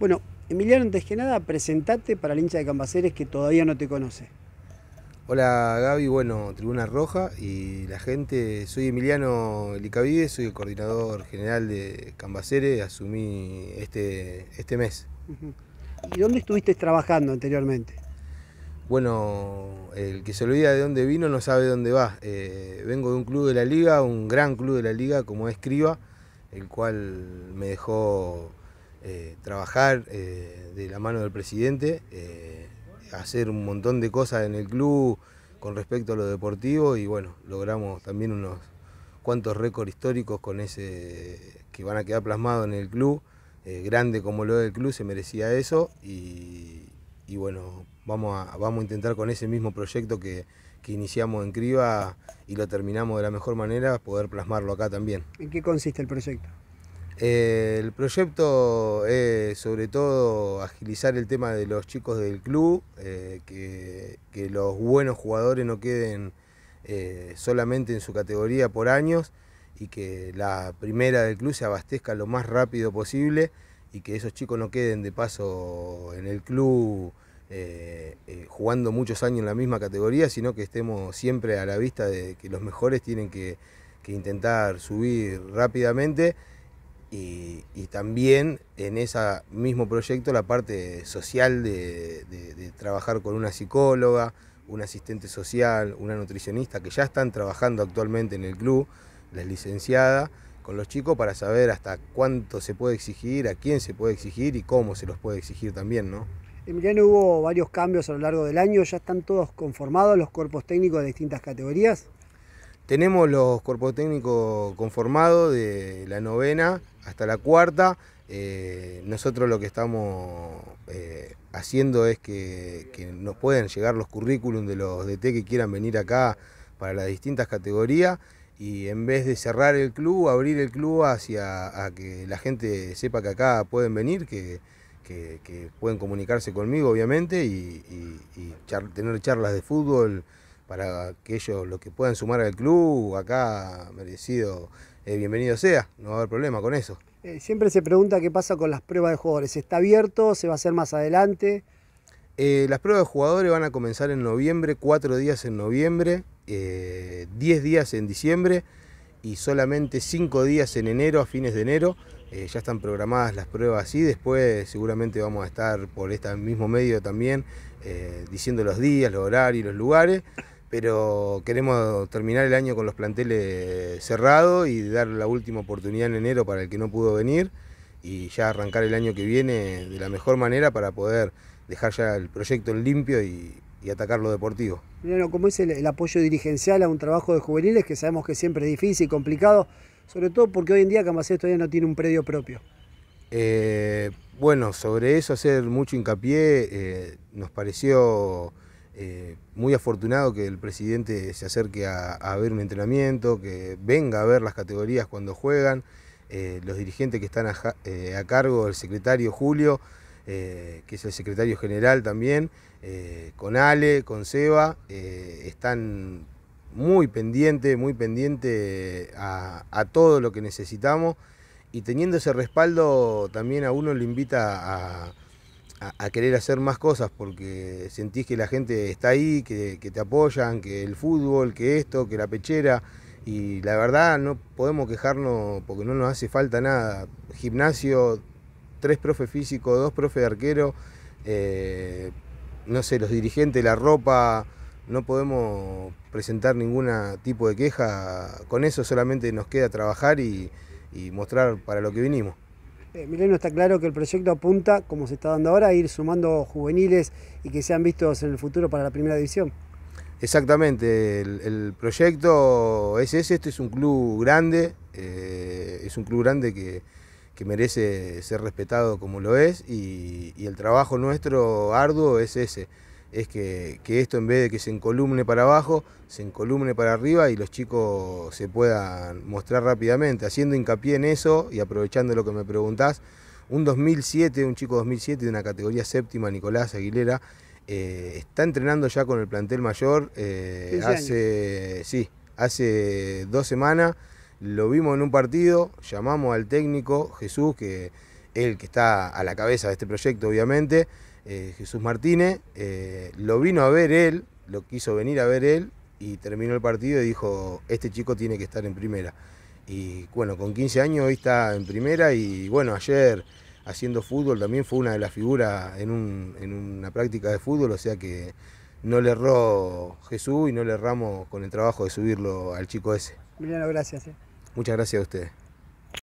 Bueno, Emiliano, antes que nada, presentate para el hincha de Cambaceres que todavía no te conoce. Hola Gaby, bueno, Tribuna Roja y la gente, soy Emiliano Licavive, soy el coordinador general de Cambaceres, asumí este, este mes. ¿Y dónde estuviste trabajando anteriormente? Bueno, el que se olvida de dónde vino no sabe dónde va. Eh, vengo de un club de la liga, un gran club de la liga como es Criba, el cual me dejó eh, trabajar eh, de la mano del presidente, eh, hacer un montón de cosas en el club con respecto a lo deportivo y bueno, logramos también unos cuantos récords históricos con ese que van a quedar plasmados en el club, grande como lo del club, se merecía eso y, bueno, vamos a, vamos a intentar con ese mismo proyecto que, que iniciamos en Criba y lo terminamos de la mejor manera, poder plasmarlo acá también. ¿En qué consiste el proyecto? Eh, el proyecto es sobre todo agilizar el tema de los chicos del club, eh, que, los buenos jugadores no queden eh, solamente en su categoría por años y que la primera del club se abastezca lo más rápido posible y que esos chicos no queden de paso en el club jugando muchos años en la misma categoría, sino que estemos siempre a la vista de que los mejores tienen que intentar subir rápidamente y, también en ese mismo proyecto la parte social de, trabajar con una psicóloga, un asistente social, una nutricionista que ya están trabajando actualmente en el club, la licenciada, con los chicos para saber hasta cuánto se puede exigir, a quién se puede exigir y cómo se los puede exigir también, ¿no? Emiliano, hubo varios cambios a lo largo del año, ¿ya están todos conformados los cuerpos técnicos de distintas categorías? Tenemos los cuerpos técnicos conformados de la novena hasta la cuarta. Eh, nosotros lo que estamos eh, haciendo es que, nos pueden llegar los currículum de los DT que quieran venir acá para las distintas categorías y en vez de cerrar el club, abrir el club hacia que la gente sepa que acá pueden venir, que, pueden comunicarse conmigo obviamente y, tener charlas de fútbol para que ellos, los que puedan sumar al club, acá merecido, eh, bienvenido sea, no va a haber problema con eso. Eh, siempre se pregunta qué pasa con las pruebas de jugadores, ¿está abierto? ¿Se va a hacer más adelante? Eh, las pruebas de jugadores van a comenzar en noviembre, cuatro días en noviembre, diez días en diciembre y solamente cinco días en enero, a fines de enero. ya están programadas las pruebas y después seguramente vamos a estar por este mismo medio también diciendo los días, los horarios, y los lugares pero queremos terminar el año con los planteles cerrados y dar la última oportunidad en enero para el que no pudo venir y ya arrancar el año que viene de la mejor manera para poder dejar ya el proyecto en limpio y, atacar lo deportivo. Bueno, como es el, apoyo dirigencial a un trabajo de juveniles que sabemos que siempre es difícil, y complicado, sobre todo porque hoy en día Camacés todavía no tiene un predio propio? Eh, bueno, sobre eso hacer mucho hincapié eh, nos pareció eh, muy afortunado que el presidente se acerque a, ver un entrenamiento, que venga a ver las categorías cuando juegan, eh, los dirigentes que están a, eh, cargo, el secretario Julio, que es el secretario general también, con Ale, con Seba, están muy pendientes, muy pendiente a, todo lo que necesitamos y teniendo ese respaldo también a uno le invita a, a, querer hacer más cosas porque sentís que la gente está ahí, que, te apoyan, que el fútbol, que esto, que la pechera. Y la verdad no podemos quejarnos porque no nos hace falta nada. Gimnasio, tres profes físicos, dos profes de arquero, eh, no sé, los dirigentes, la ropa, no podemos presentar ningún tipo de queja. Con eso solamente nos queda trabajar y mostrar para lo que vinimos. Eh, Mileno, está claro que el proyecto apunta, como se está dando ahora, a ir sumando juveniles y que sean vistos en el futuro para la primera división. Exactamente, el, proyecto es ese, este es un club grande, eh, es un club grande que, merece ser respetado como lo es y el trabajo nuestro arduo es ese es que, esto en vez de que se encolumne para abajo, se encolumne para arriba y los chicos se puedan mostrar rápidamente. Haciendo hincapié en eso y aprovechando lo que me preguntás, un 2007, un chico 2007 de una categoría séptima, Nicolás Aguilera, eh, está entrenando ya con el plantel mayor eh, hace, sí, hace dos semanas. Lo vimos en un partido, llamamos al técnico Jesús, que el que está a la cabeza de este proyecto obviamente, eh, Jesús Martínez, eh, lo vino a ver él, lo quiso venir a ver él y terminó el partido y dijo, este chico tiene que estar en primera. Y bueno, con 15 años hoy está en primera y bueno, ayer haciendo fútbol también fue una de las figuras en, una práctica de fútbol, o sea que no le erró Jesús y no le erramos con el trabajo de subirlo al chico ese. Milano, gracias. Eh. Muchas gracias a ustedes.